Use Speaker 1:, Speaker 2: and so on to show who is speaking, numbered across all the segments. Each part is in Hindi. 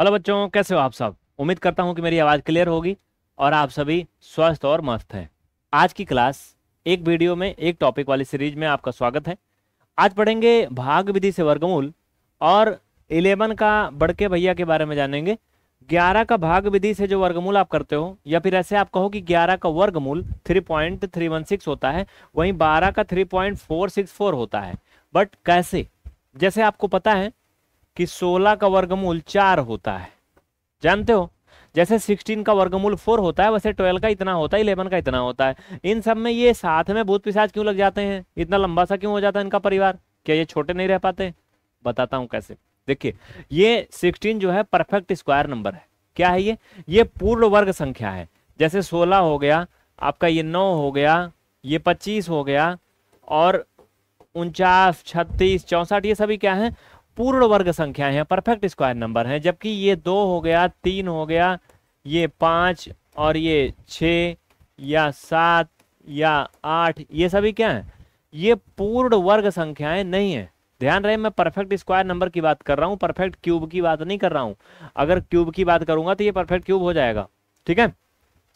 Speaker 1: हेलो बच्चों कैसे हो आप सब उम्मीद करता हूँ कि मेरी आवाज़ क्लियर होगी और आप सभी स्वस्थ और मस्त हैं आज की क्लास एक वीडियो में एक टॉपिक वाली सीरीज में आपका स्वागत है आज पढ़ेंगे भाग विधि से वर्गमूल और इलेवन का बड़के भैया के बारे में जानेंगे ग्यारह का भाग विधि से जो वर्गमूल आप करते हो या फिर ऐसे आप कहो कि ग्यारह का वर्गमूल three point three one six होता है वहीं बारह का three point four six four होता है बट कैसे जैसे आपको पता है कि 16 का वर्गमूल चार होता है जानते हो जैसे 16 का वर्गमूल फोर होता है वैसे 12 का इतना होता है इलेवन का इतना होता है इन सब में ये साथ में भूत पिशाच क्यों लग जाते हैं इतना लंबा सा क्यों हो जाता है इनका परिवार क्या ये छोटे नहीं रह पाते बताता हूं कैसे देखिए ये 16 जो है परफेक्ट स्क्वायर नंबर है क्या है ये ये पूर्ण वर्ग संख्या है जैसे 16 हो गया आपका ये 9 हो गया ये 25 हो गया और उनचास छत्तीस चौसठ ये सभी क्या है पूर्ण वर्ग संख्याएं हैं परफेक्ट स्क्वायर नंबर हैं जबकि ये दो हो गया तीन हो गया ये पाँच और ये छ या सात या आठ ये सभी क्या हैं ये पूर्ण वर्ग संख्याएं नहीं है ध्यान रहे मैं परफेक्ट स्क्वायर नंबर की बात कर रहा हूँ परफेक्ट क्यूब की बात नहीं कर रहा हूँ अगर क्यूब की बात करूंगा तो ये परफेक्ट क्यूब हो जाएगा ठीक है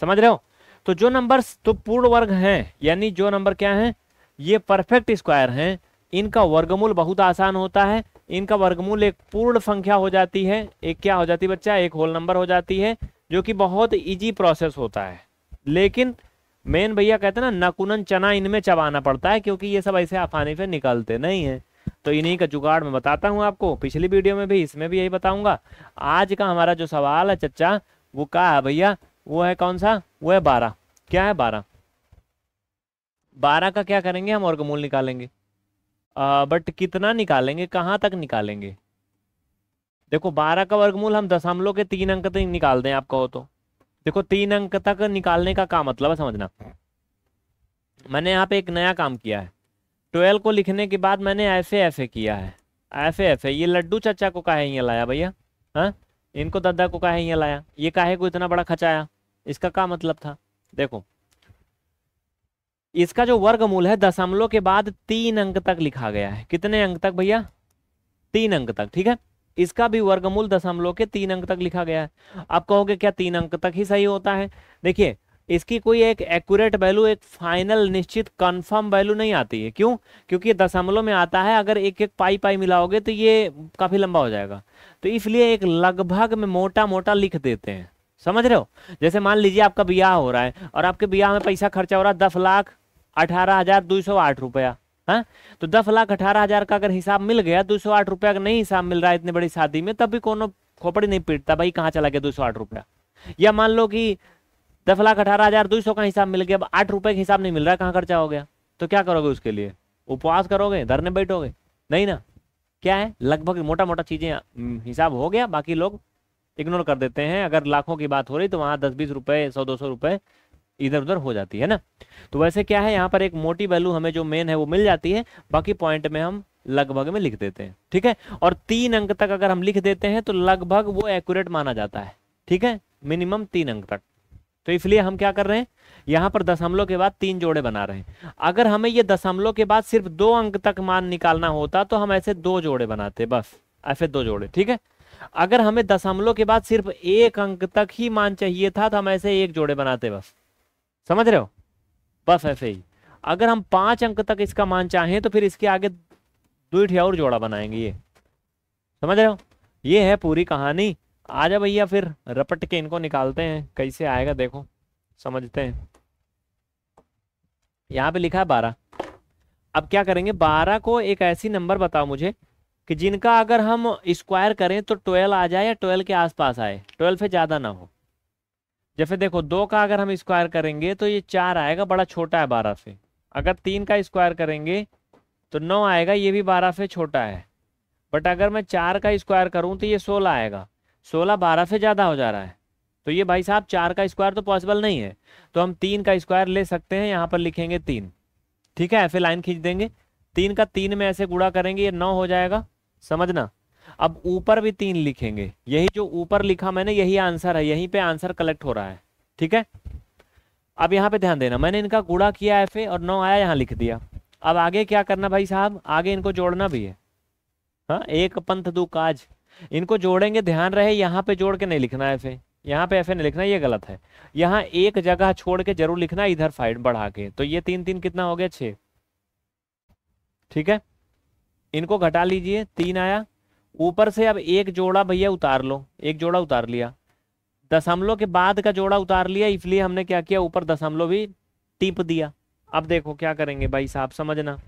Speaker 1: समझ रहे हो तो जो नंबर तो पूर्ण वर्ग हैं यानी जो नंबर क्या हैं ये परफेक्ट स्क्वायर हैं इनका वर्गमूल बहुत आसान होता है इनका वर्गमूल एक पूर्ण संख्या हो जाती है एक क्या हो जाती है बच्चा एक होल नंबर हो जाती है जो कि बहुत ईजी प्रोसेस होता है लेकिन मेन भैया कहते हैं ना नकुनन चना इनमें चबाना पड़ता है क्योंकि ये सब ऐसे आसानी से निकलते नहीं है तो इन्हीं का जुगाड़ मैं बताता हूँ आपको पिछली वीडियो में भी इसमें भी यही बताऊंगा आज का हमारा जो सवाल है चच्चा वो का है भैया वो है कौन सा वो है बारह क्या है बारह बारह का क्या करेंगे हम वर्गमूल निकालेंगे बट कितना निकालेंगे कहाँ तक निकालेंगे देखो बारह का वर्गमूल हम दशमलव के तीन अंक तक निकाल दें आप कहो तो देखो तीन अंक तक निकालने का काम मतलब है समझना मैंने यहाँ पे एक नया काम किया है ट्वेल्व को लिखने के बाद मैंने ऐसे ऐसे किया है ऐसे ऐसे ये लड्डू चचा को काहे यहाँ लाया भैया हाँ इनको दादा को काहे यहाँ लाया ये काहे को इतना बड़ा खचाया इसका क्या मतलब था देखो इसका जो वर्गमूल है दशमलव के बाद तीन अंक तक लिखा गया है कितने अंक तक भैया तीन अंक तक ठीक है इसका भी वर्गमूल दशमलव के तीन अंक तक लिखा गया है आप कहोगे क्या तीन अंक तक ही सही होता है देखिए इसकी कोई एक एक्यूरेट वैल्यू एक फाइनल निश्चित कंफर्म वैल्यू नहीं आती है क्यों क्योंकि दशमलव में आता है अगर एक एक पाई पाई मिलाओगे तो ये काफ़ी लंबा हो जाएगा तो इसलिए एक लगभग में मोटा मोटा लिख देते हैं समझ रहे हो जैसे मान लीजिए आपका ब्याह हो रहा है और आपके ब्याह में पैसा खर्चा हो रहा है दस लाख अठारह हजार दो सौ आठ रुपया है हाँ? तो दस लाख अठारह हजार का अगर हिसाब मिल गया दो सौ आठ रुपया का नहीं हिसाब मिल रहा है इतनी बड़ी शादी में तब भी कोनो खोपड़ी नहीं पीटता भाई कहाँ चला गया दो सौ आठ रुपया या मान लो कि दस लाख अठारह हजार दो सौ का हिसाब मिल गया अब आठ रुपये का हिसाब नहीं मिल रहा है कहाँ खर्चा हो गया तो क्या करोगे उसके लिए उपवास करोगे धरने बैठोगे नहीं ना क्या है लगभग मोटा मोटा चीज़ें हम्म, हिसाब हो गया बाकी लोग इग्नोर कर देते हैं अगर लाखों की बात हो रही तो वहां दस बीस रुपए सौ दो सौ रुपए इधर उधर हो जाती है ना तो वैसे क्या है यहाँ पर एक मोटी वैल्यू हमें जो मेन है वो मिल जाती है बाकी पॉइंट में हम लगभग में लिख देते हैं ठीक है और तीन अंक तक अगर हम लिख देते हैं तो लगभग वो एक्यूरेट माना जाता है ठीक है मिनिमम तीन अंक तक तो इसलिए हम क्या कर रहे हैं यहां पर दशमलव के बाद तीन जोड़े बना रहे हैं अगर हमें ये दशमलव के बाद सिर्फ दो अंक तक मान निकालना होता तो हम ऐसे दो जोड़े बनाते बस ऐसे दो जोड़े ठीक है अगर हमें दशमलव के बाद सिर्फ एक अंक तक ही मान चाहिए था तो हम ऐसे एक जोड़े बनाते बस समझ रहे हो बस ऐसे ही अगर हम पांच अंक तक इसका मान चाहें तो फिर इसके आगे दो और जोड़ा बनाएंगे ये समझ रहे हो ये है पूरी कहानी आ जा भैया फिर रपट के इनको निकालते हैं कैसे आएगा देखो समझते हैं यहाँ पे लिखा है बारह अब क्या करेंगे बारह को एक ऐसी नंबर बताओ मुझे कि जिनका अगर हम स्क्वायर करें तो ट्वेल्व आ जाए या ट्वेल्व के आसपास आए ट्वेल्व से ज़्यादा ना हो जैसे देखो दो का अगर हम स्क्वायर करेंगे तो ये चार आएगा बड़ा छोटा है बारह से अगर तीन का स्क्वायर करेंगे तो नौ आएगा ये भी बारह से छोटा है बट अगर मैं चार का स्क्वायर करूं तो ये सोलह आएगा सोलह बारह से ज़्यादा हो जा रहा है तो ये भाई साहब चार का स्क्वायर तो पॉसिबल नहीं है तो हम तीन का स्क्वायर ले सकते हैं यहाँ पर लिखेंगे तीन ठीक है ऐसे लाइन खींच देंगे तीन का तीन में ऐसे गुड़ा करेंगे ये नौ हो जाएगा समझना अब ऊपर भी तीन लिखेंगे यही जो ऊपर लिखा मैंने यही आंसर है यहीं पे आंसर कलेक्ट हो रहा है ठीक है अब यहाँ पे ध्यान देना मैंने इनका गुड़ा किया एफ ए और नौ आया यहाँ लिख दिया अब आगे क्या करना भाई साहब आगे इनको जोड़ना भी है हाँ एक पंथ दो काज इनको जोड़ेंगे ध्यान रहे यहाँ पे जोड़ के नहीं लिखना एफ ए यहाँ पे एफ ए नहीं लिखना ये गलत है यहाँ एक जगह छोड़ के जरूर लिखना इधर फाइड बढ़ा के तो ये तीन तीन कितना हो गया छे ठीक है इनको घटा लीजिए तीन आया ऊपर से अब एक जोड़ा भैया उतार लो एक जोड़ा उतार लिया दशमलव के बाद का जोड़ा उतार लिया इसलिए हमने क्या किया ऊपर दशमलव भी टिप दिया अब देखो क्या करेंगे भाई साहब समझना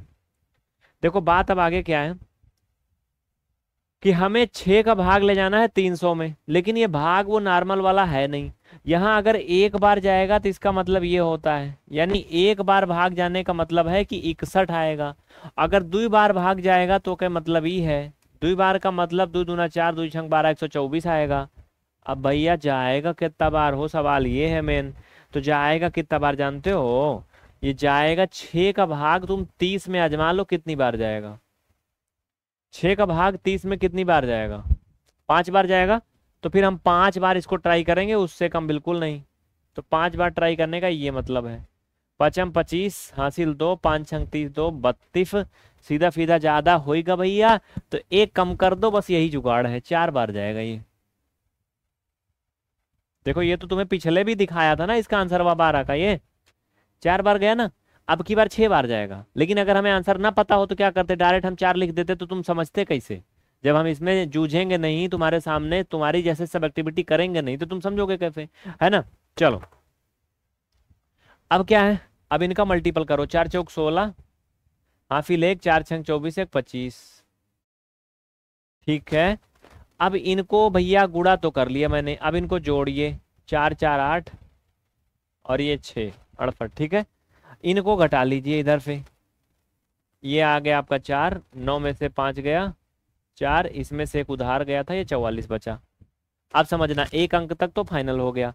Speaker 1: देखो बात अब आगे क्या है कि हमें छ का भाग ले जाना है तीन सौ में लेकिन ये भाग वो नॉर्मल वाला है नहीं यहां अगर एक बार जाएगा तो इसका मतलब ये होता है यानी एक बार भाग जाने का मतलब है कि इकसठ आएगा अगर दो बार भाग जाएगा तो क्या मतलब ये है दुई बार का मतलब दो दूना चार दुई छंग बारह एक सौ चौबीस आएगा अब भैया जाएगा कितना बार हो सवाल ये है मेन तो जाएगा कितना बार जानते हो ये जाएगा छ का भाग तुम तीस में आजमा लो कितनी बार जाएगा छ का भाग तीस में कितनी बार जाएगा पांच बार जाएगा तो फिर हम पांच बार इसको ट्राई करेंगे उससे कम बिल्कुल नहीं तो पांच बार ट्राई करने का ये मतलब है पचम पच्चीस हासिल दो पाँच छंग तीस दो बत्तीस सीधा सीधा ज़्यादा होएगा भैया तो एक कम कर दो बस यही जुगाड़ है चार बार जाएगा ये देखो ये तो तुम्हें पिछले भी दिखाया था ना इसका आंसर हुआ बारह का ये चार बार गया ना अब की बार छह बार जाएगा लेकिन अगर हमें आंसर ना पता हो तो क्या करते डायरेक्ट हम चार लिख देते तो तुम समझते कैसे जब हम इसमें जूझेंगे नहीं तुम्हारे सामने तुम्हारी जैसे सब एक्टिविटी करेंगे नहीं तो तुम समझोगे कैसे है ना चलो अब क्या है अब इनका मल्टीपल करो चार चौक सोलह हाफी लेक चार छंग चौबीस एक पच्चीस ठीक है अब इनको भैया गुड़ा तो कर लिया मैंने अब इनको जोड़िए चार चार आठ और ये छः अड़सठ ठीक है इनको घटा लीजिए इधर से ये आ गया आपका चार नौ में से पाँच गया चार इसमें से एक उधार गया था ये चौवालीस बचा अब समझना एक अंक तक तो फाइनल हो गया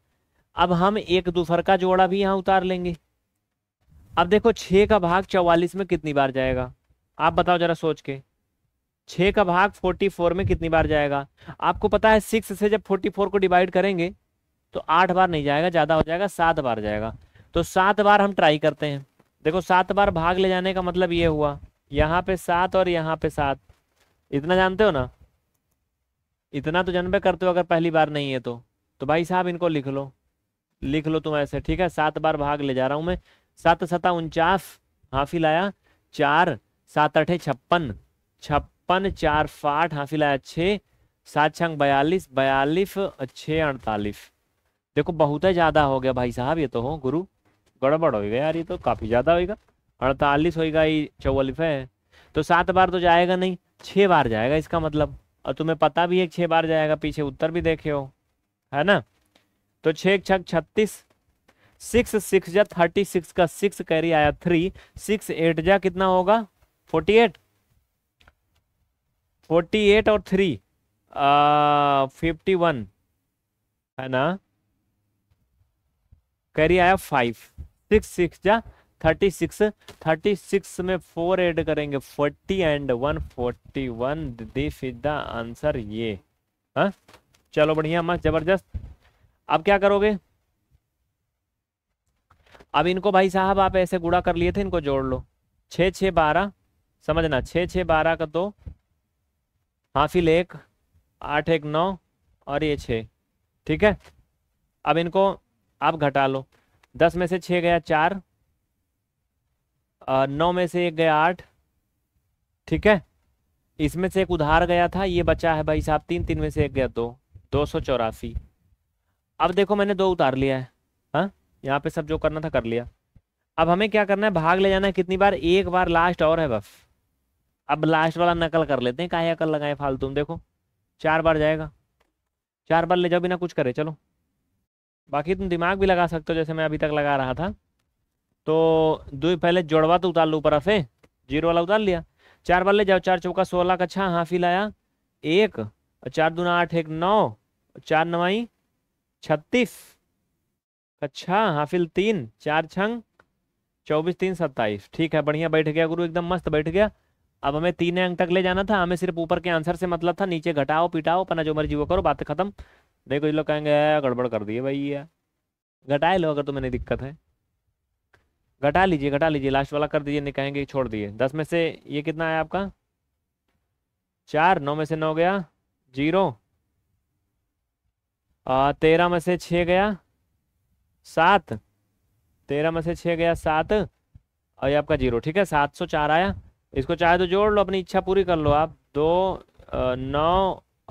Speaker 1: अब हम एक दूसर का जोड़ा भी यहाँ उतार लेंगे अब देखो छः का भाग चौवालीस में कितनी बार जाएगा आप बताओ जरा सोच के छः का भाग फोर्टी फोर में कितनी बार जाएगा आपको पता है सिक्स से जब फोर्टी फोर को डिवाइड करेंगे तो आठ बार नहीं जाएगा ज़्यादा हो जाएगा सात बार जाएगा तो सात बार हम ट्राई करते हैं देखो सात बार भाग ले जाने का मतलब ये हुआ यहाँ पे सात और यहाँ पे सात इतना जानते हो ना इतना तो जन्म करते हो अगर पहली बार नहीं है तो तो भाई साहब इनको लिख लो लिख लो तुम ऐसे ठीक है सात बार भाग ले जा रहा हूँ मैं सात सता उनचास हाफी लाया चार सात अठे छप्पन छप्पन चार फाठ हाफी लाया छः सात छंग बयालीस बयालीस छः अड़तालीस देखो बहुत ही ज़्यादा हो गया भाई साहब ये तो हो गुरु गड़बड़ होगा यार ये तो काफ़ी ज़्यादा होगा अड़तालीस होगा ये चौवालीस है तो सात बार तो जाएगा नहीं छः बार जाएगा इसका मतलब और तुम्हें पता भी है छः बार जाएगा पीछे उत्तर भी देखे हो है ना तो छः छत्तीस सिक्स सिक्स जा थर्टी सिक्स का सिक्स कैरी आया थ्री सिक्स एट जा कितना होगा फोर्टी एट फोर्टी एट और थ्री फिफ्टी वन है ना कैरी आया फाइव सिक्स सिक्स जा थर्टी सिक्स थर्टी सिक्स में फोर एड करेंगे forty and one forty one this is the answer ये हा? चलो बढ़िया मस्त जबरदस्त अब क्या करोगे अब इनको भाई साहब आप ऐसे गुड़ा कर लिए थे इनको जोड़ लो छ छ बारह समझना छ छ बारह का दो हाफिल एक आठ एक नौ और ये छ ठीक है अब इनको आप घटा लो दस में से छ गया चार नौ में से एक गया आठ ठीक है इसमें से एक उधार गया था ये बचा है भाई साहब तीन तीन में से एक गया दो दो सौ चौरासी अब देखो मैंने दो उतार लिया है हा? यहाँ पे सब जो करना था कर लिया अब हमें क्या करना है भाग ले जाना है कितनी बार एक बार लास्ट और है बस अब लास्ट वाला नकल कर लेते हैं काहे अकल लगाए फालतू देखो चार बार जाएगा चार बार ले जाओ बिना कुछ करे चलो बाकी तुम दिमाग भी लगा सकते हो जैसे मैं अभी तक लगा रहा था तो दो पहले जोड़वा तो उतार लो ऊपर से जीरो वाला उतार लिया चार बार ले जाओ चार चौका सोलह का छः हाफी लाया एक और चार दूना आठ एक नौ चार नवाई छत्तीस कक्षा अच्छा, हाफिल तीन चार छंग चौबीस तीन सत्ताईस ठीक है बढ़िया बैठ गया गुरु एकदम मस्त बैठ गया अब हमें तीन अंक तक ले जाना था हमें सिर्फ ऊपर के आंसर से मतलब था नीचे घटाओ पिटाओ अपना जो मर्जी वो करो बात खत्म नहीं कुछ लोग कहेंगे गड़बड़ कर दिए भाई ये घटाए लो अगर तुम्हें नहीं दिक्कत है घटा लीजिए घटा लीजिए लास्ट वाला कर दीजिए नहीं कहेंगे छोड़ दिए दस में से ये कितना आया आपका चार नौ में से नौ गया जीरो तेरह में से छः गया सात तेरह में से छः गया सात और ये आपका जीरो ठीक है सात सौ चार आया इसको चाहे तो जोड़ लो अपनी इच्छा पूरी कर लो आप दो नौ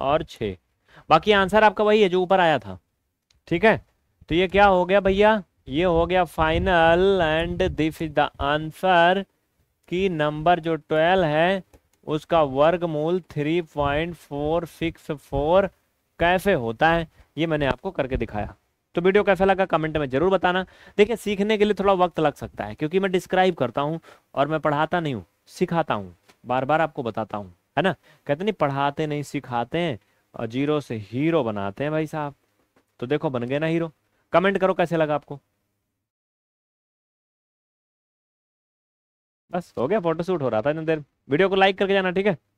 Speaker 1: और छः बाकी आंसर आपका वही है जो ऊपर आया था ठीक है तो ये क्या हो गया भैया ये हो गया final and this is the answer कि नंबर जो ट्वेल्व है उसका वर्गमूल three point four six four कैसे होता है ये मैंने आपको करके दिखाया तो वीडियो कैसा लगा कमेंट में जरूर बताना देखिए सीखने के लिए थोड़ा वक्त लग सकता है क्योंकि मैं डिस्क्राइब करता हूँ और मैं पढ़ाता नहीं हूँ सिखाता हूँ बार बार आपको बताता हूँ है ना कहते नहीं पढ़ाते नहीं सिखाते हैं और जीरो से हीरो बनाते हैं भाई साहब तो देखो बन गए ना हीरो कमेंट करो कैसे लगा आपको बस हो गया फोटोशूट हो रहा था इतनी देर वीडियो को लाइक करके जाना ठीक है